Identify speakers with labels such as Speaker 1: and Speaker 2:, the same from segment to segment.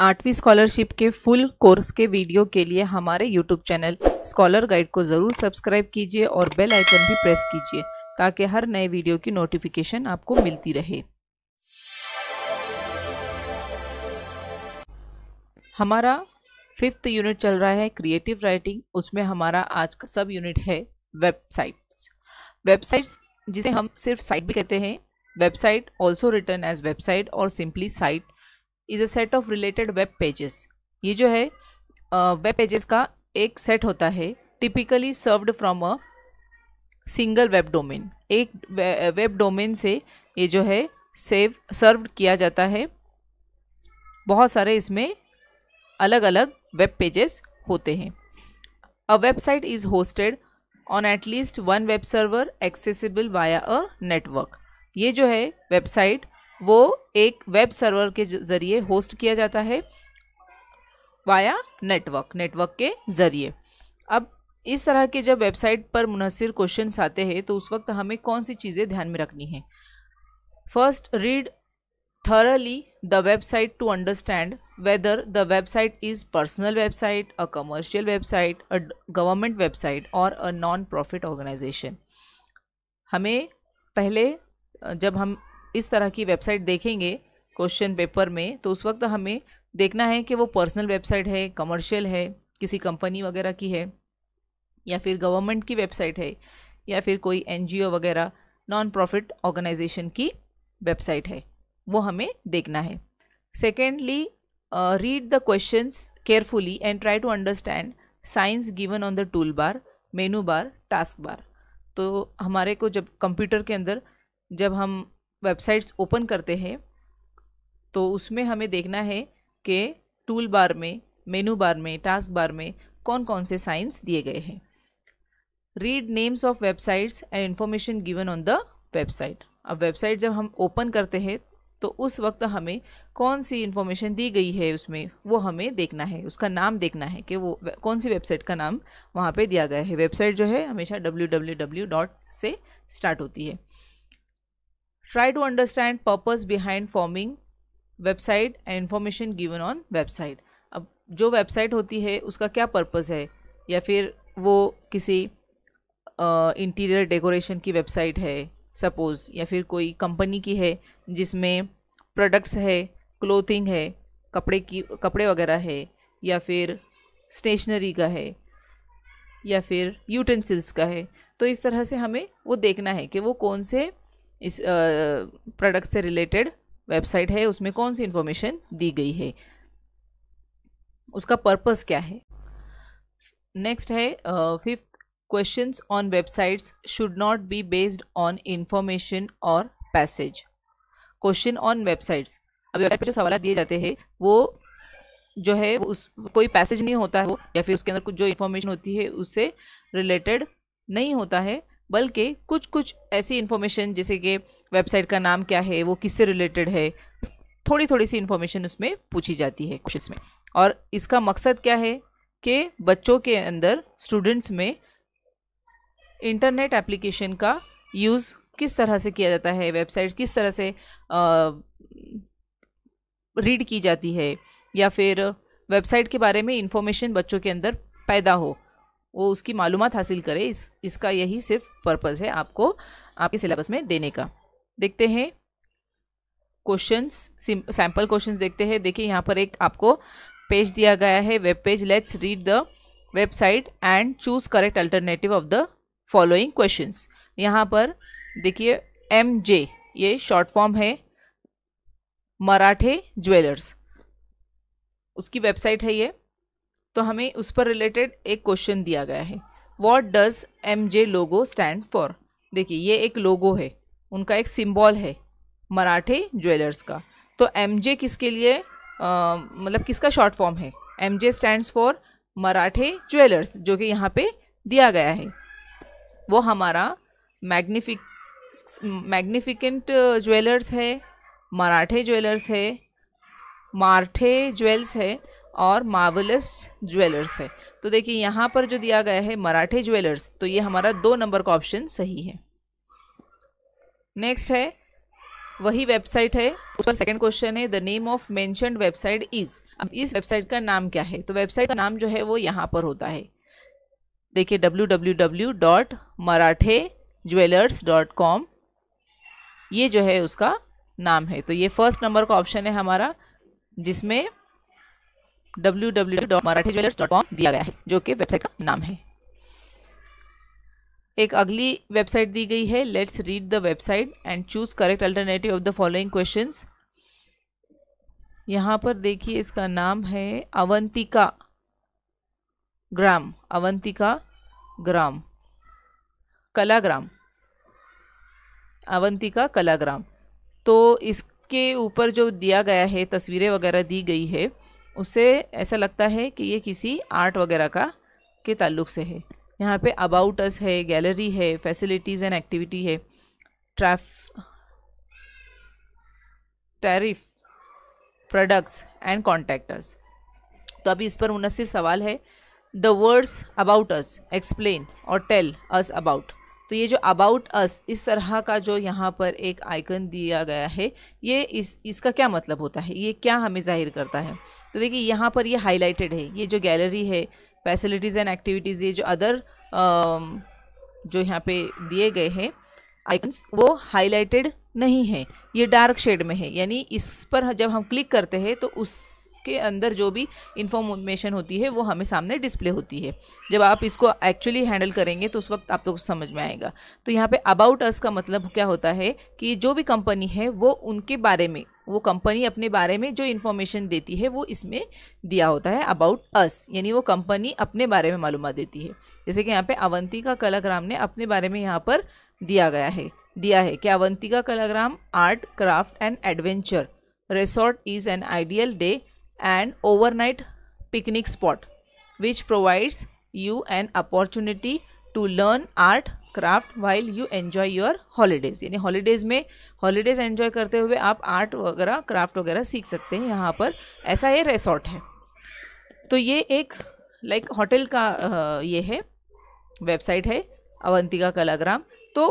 Speaker 1: आठवीं स्कॉलरशिप के full course के वीडियो के लिए हमारे यूट्यूब चैनल स्कॉलर गाइड को ज़रूर सब्सक्राइब कीजिए और बेल आइकन भी प्रेस कीजिए ताकि हर नए वीडियो की नोटिफिकेशन आपको मिलती रहे हमारा फिफ्थ यूनिट चल रहा है क्रिएटिव राइटिंग उसमें हमारा आज का सब यूनिट है वेबसाइट्स वेबसाइट्स जिसे हम सिर्फ साइट भी कहते हैं website also written as website और simply site is a set of related web pages ये जो है वेब पेजेस का एक सेट होता है typically served from a single web domain एक वेब डोमेन से ये जो है सेव सर्व किया जाता है बहुत सारे इसमें अलग अलग वेब पेजेस होते हैं a website is hosted on at least one web server accessible via a network ये जो है वेबसाइट वो एक वेब सर्वर के ज़रिए होस्ट किया जाता है वाया नेटवर्क नेटवर्क के ज़रिए अब इस तरह के जब वेबसाइट पर मुनसर क्वेश्चन आते हैं तो उस वक्त हमें कौन सी चीज़ें ध्यान में रखनी है first read thoroughly the website to understand whether the website is personal website a commercial website a government website और अ नॉन प्रॉफिट ऑर्गेनाइजेशन हमें पहले जब हम इस तरह की वेबसाइट देखेंगे क्वेश्चन पेपर में तो उस वक्त हमें देखना है कि वो पर्सनल वेबसाइट है कमर्शियल है किसी कंपनी वगैरह की है या फिर गवर्नमेंट की वेबसाइट है या फिर कोई एन वगैरह नॉन प्रॉफिट ऑर्गेनाइजेशन की वेबसाइट है वो हमें देखना है secondly read the questions carefully and try to understand signs given on the tool bar menu bar task bar तो हमारे को जब कंप्यूटर के अंदर जब हम वेबसाइट्स ओपन करते हैं तो उसमें हमें देखना है कि टूल बार में मेनू बार में टास्क बार में कौन कौन से साइंस दिए गए हैं read names of websites and information given on the website अब वेबसाइट जब हम ओपन करते हैं तो उस वक्त हमें कौन सी इन्फॉर्मेशन दी गई है उसमें वो हमें देखना है उसका नाम देखना है कि वो कौन सी वेबसाइट का नाम वहाँ पे दिया गया है वेबसाइट जो है हमेशा डब्ल्यू से स्टार्ट होती है Try to understand purpose behind forming website and information given on website. अब जो website होती है उसका क्या purpose है या फिर वो किसी इंटीरियर uh, डेकोरेशन की वेबसाइट है सपोज़ या फिर कोई कंपनी की है जिसमें प्रोडक्ट्स है क्लोथिंग है कपड़े की कपड़े वगैरह है या फिर स्टेशनरी का है या फिर यूटेंसिल्स का है तो इस तरह से हमें वो देखना है कि वो कौन से इस प्रोडक्ट से रिलेटेड वेबसाइट है उसमें कौन सी इन्फॉर्मेशन दी गई है उसका पर्पस क्या है नेक्स्ट है fifth questions on websites should not be based on information और पैसेज क्वेश्चन ऑन वेबसाइट्स अब वेबसाइट पर जो सवाल दिए जाते हैं वो जो है उस कोई पैसेज नहीं होता है वो या फिर उसके अंदर कुछ जो इन्फॉर्मेशन होती है उससे रिलेटेड नहीं होता है बल्कि कुछ कुछ ऐसी इन्फॉर्मेशन जैसे कि वेबसाइट का नाम क्या है वो किससे रिलेटेड है थोड़ी थोड़ी सी इन्फॉर्मेशन उसमें पूछी जाती है कुछ इसमें और इसका मकसद क्या है कि बच्चों के अंदर स्टूडेंट्स में इंटरनेट एप्लीकेशन का यूज़ किस तरह से किया जाता है वेबसाइट किस तरह से रीड की जाती है या फिर वेबसाइट के बारे में इन्फॉर्मेशन बच्चों के अंदर पैदा हो वो उसकी मालूम हासिल करे इस इसका यही सिर्फ पर्पज़ है आपको आपके सिलेबस में देने का देखते हैं क्वेश्चंस सैम्पल क्वेश्चंस देखते हैं देखिए यहाँ पर एक आपको पेज दिया गया है web page let's read the website and choose correct alternative of the following questions यहाँ पर देखिए एम जे ये शॉर्ट फॉर्म है मराठे ज्वेलर्स उसकी वेबसाइट है ये तो हमें उस पर रिलेटेड एक क्वेश्चन दिया गया है what does M J logo stand for देखिए ये एक लोगो है उनका एक सिम्बॉल है मराठे ज्वेलर्स का तो एम जे किसके लिए मतलब किसका शॉर्ट फॉर्म है M J stand for Marathe jewellers जो कि यहाँ पे दिया गया है वो हमारा मैग्निफिक मैग्निफिकेंट ज्वेलर्स है मराठे ज्वेलर्स है मार्ठे ज्वेल्स है और मार्वलस ज्वेलर्स है तो देखिए यहाँ पर जो दिया गया है मराठे ज्वेलर्स तो ये हमारा दो नंबर का ऑप्शन सही है नेक्स्ट है वही वेबसाइट है उस पर सेकेंड क्वेश्चन है the name of mention website is अब इस वेबसाइट का नाम क्या है तो वेबसाइट का नाम जो है वो यहाँ पर होता है देखिए W W W dot Marathe jewellers dot com ये जो है उसका नाम है तो ये फर्स्ट नंबर का ऑप्शन है हमारा जिसमें W W dot Marathi dot com दिया गया है जो कि वेबसाइट का नाम है एक अगली वेबसाइट दी गई है let's read the website and choose correct alternative of the following questions यहाँ पर देखिए इसका नाम है अवंतिका ग्राम अवंतिका ग्राम कलाग्राम अवंतिका कलाग्राम तो इसके ऊपर जो दिया गया है तस्वीरें वगैरह दी गई है उसे ऐसा लगता है कि ये किसी आर्ट वगैरह का के ताल्लुक से है यहाँ पे अबाउट अस है गैलरी है फैसिलिटीज़ एंड एक्टिविटी है ट्रैफ टैरिफ प्रोडक्ट्स एंड कॉन्टैक्टर्स तो अभी इस पर उनतीस सवाल है the words about us explain और टेल अस अबाउट तो ये जो अबाउट अस इस तरह का जो यहाँ पर एक आइकन दिया गया है ये इस इसका क्या मतलब होता है ये क्या हमें जाहिर करता है तो देखिए यहाँ पर ये हाईलाइटेड है ये जो गैलरी है फैसिलिटीज़ एंड एक्टिविटीज़ ये जो अदर um, जो यहाँ पे दिए गए हैं आइकन्स वो हाईलाइटेड नहीं है ये डार्क शेड में है यानी इस पर जब हम क्लिक करते हैं तो उस उसके अंदर जो भी इंफॉर्मेशन होती है वो हमें सामने डिस्प्ले होती है जब आप इसको एक्चुअली हैंडल करेंगे तो उस वक्त आप लोग तो समझ में आएगा तो यहाँ पे अबाउट अस का मतलब क्या होता है कि जो भी कंपनी है वो उनके बारे में वो कंपनी अपने बारे में जो इन्फॉर्मेशन देती है वो इसमें दिया होता है अबाउट अस यानी वो कंपनी अपने बारे में मालूम देती है जैसे कि यहाँ पे का कलाग्राम ने अपने बारे में यहाँ पर दिया गया है दिया है कि Avantika Kalagram art craft and adventure resort is an ideal day and overnight picnic spot which provides you an opportunity to learn art craft while you enjoy your holidays यानी हॉलीडेज़ में हॉलीडेज़ एन्जॉय करते हुए आप आर्ट वगैरह craft वगैरह सीख सकते हैं यहाँ पर ऐसा ये रिसोर्ट है तो ये एक लाइक like, होटल का ये है वेबसाइट है अवंतिका कलाग्राम तो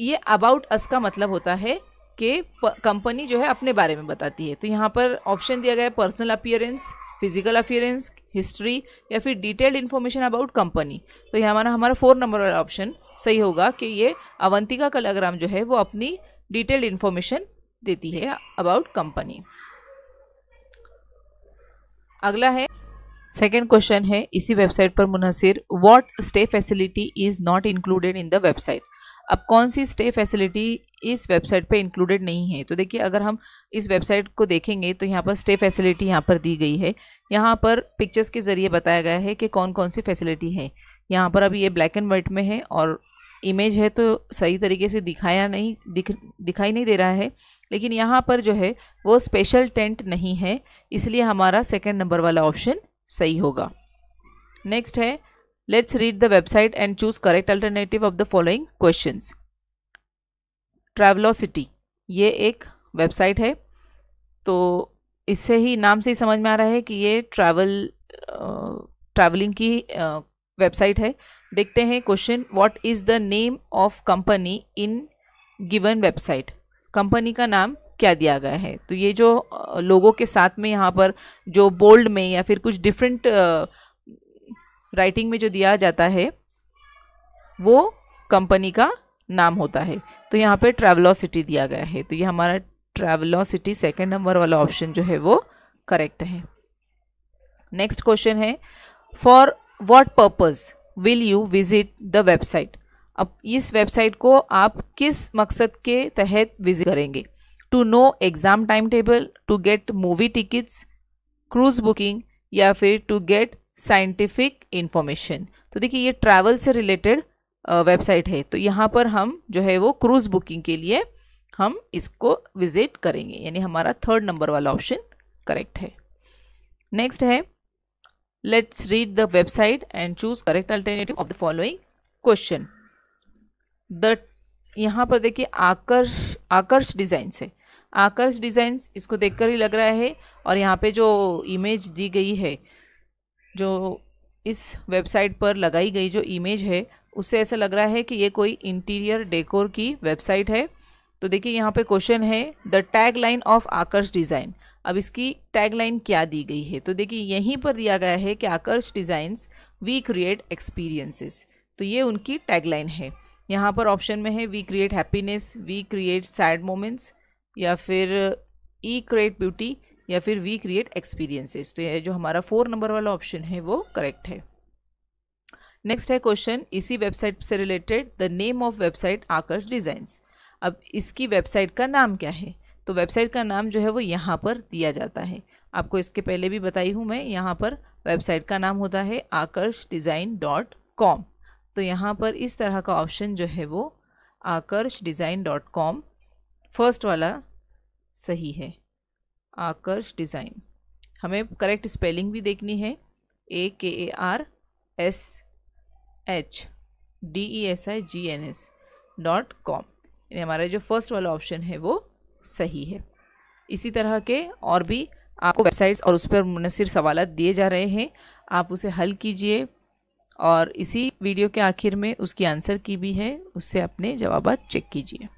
Speaker 1: ये अबाउट अस का मतलब होता है के कंपनी जो है अपने बारे में बताती है तो यहाँ पर ऑप्शन दिया गया है personal appearance physical appearance history या फिर डिटेल्ड इन्फॉर्मेशन अबाउट कंपनी तो यहाँ हमारा हमारा फोर नंबर वाला ऑप्शन सही होगा कि ये अवंतिका कलाग्राम जो है वो अपनी डिटेल्ड इन्फॉर्मेशन देती है अबाउट कंपनी अगला है सेकेंड क्वेश्चन है इसी वेबसाइट पर मुनहसर what stay facility is not included in the website अब कौन सी स्टे फैसिलिटी इस वेबसाइट पे इंक्लूडेड नहीं है तो देखिए अगर हम इस वेबसाइट को देखेंगे तो यहाँ पर स्टे फैसिलिटी यहाँ पर दी गई है यहाँ पर पिक्चर्स के ज़रिए बताया गया है कि कौन कौन सी फैसिलिटी है यहाँ पर अभी ये ब्लैक एंड वाइट में है और इमेज है तो सही तरीके से दिखाया नहीं दिख दिखाई नहीं दे रहा है लेकिन यहाँ पर जो है वो स्पेशल टेंट नहीं है इसलिए हमारा सेकेंड नंबर वाला ऑप्शन सही होगा नेक्स्ट है let's read the website and choose correct alternative of the following questions Travelocity ये एक वेबसाइट है तो इससे ही नाम से ही समझ में आ रहा है कि ये ट्रैवल ट्रैवलिंग की वेबसाइट है देखते हैं question what is the name of company in given website company का नाम क्या दिया गया है तो ये जो लोगों के साथ में यहाँ पर जो बोल्ड में या फिर कुछ डिफरेंट राइटिंग में जो दिया जाता है वो कंपनी का नाम होता है तो यहाँ पे सिटी दिया गया है तो ये हमारा सिटी सेकेंड नंबर वाला ऑप्शन जो है वो करेक्ट है नेक्स्ट क्वेश्चन है for what purpose will you visit the website अब इस वेबसाइट को आप किस मकसद के तहत विजिट करेंगे to know exam time table to get movie tickets cruise booking या फिर टू गेट साइंटिफिक इन्फॉर्मेशन तो देखिए ये ट्रैवल से रिलेटेड वेबसाइट है तो यहाँ पर हम जो है वो क्रूज़ बुकिंग के लिए हम इसको विजिट करेंगे यानी हमारा थर्ड नंबर वाला ऑप्शन करेक्ट है नेक्स्ट है let's read the website and choose correct alternative of the following question the यहाँ पर देखिए आकर्ष आकर्ष डिज़ाइंस है आकर्ष डिज़ाइंस इसको देखकर ही लग रहा है और यहाँ पे जो इमेज दी गई है जो इस वेबसाइट पर लगाई गई जो इमेज है उससे ऐसा लग रहा है कि ये कोई इंटीरियर डेकोर की वेबसाइट है तो देखिए यहाँ पे क्वेश्चन है the tag line of Aakarsh design अब इसकी टैग लाइन क्या दी गई है तो देखिए यहीं पर दिया गया है कि Aakarsh designs we create experiences तो ये उनकी टैग लाइन है यहाँ पर ऑप्शन में है we create happiness we create sad moments या फिर ई क्रिएट ब्यूटी या फिर वी क्रिएट एक्सपीरियंसेस तो यह जो हमारा फोर नंबर वाला ऑप्शन है वो करेक्ट है नेक्स्ट है क्वेश्चन इसी वेबसाइट से related the name of website Aakarsh designs अब इसकी वेबसाइट का नाम क्या है तो वेबसाइट का नाम जो है वो यहाँ पर दिया जाता है आपको इसके पहले भी बताई हूँ मैं यहाँ पर वेबसाइट का नाम होता है आकर्ष डिज़ाइन डॉट कॉम तो यहाँ पर इस तरह का ऑप्शन जो है वो Aakarsh design dot com first वाला सही है आकर्ष डिज़ाइन हमें करेक्ट स्पेलिंग भी देखनी है A K A R S H D E S I G N S dot com यानी हमारा जो फर्स्ट वाला ऑप्शन है वो सही है इसी तरह के और भी आपको वेबसाइट्स और उस पर मुनसर सवाल दिए जा रहे हैं आप उसे हल कीजिए और इसी वीडियो के आखिर में उसकी आंसर की भी है उससे अपने जवाब चेक कीजिए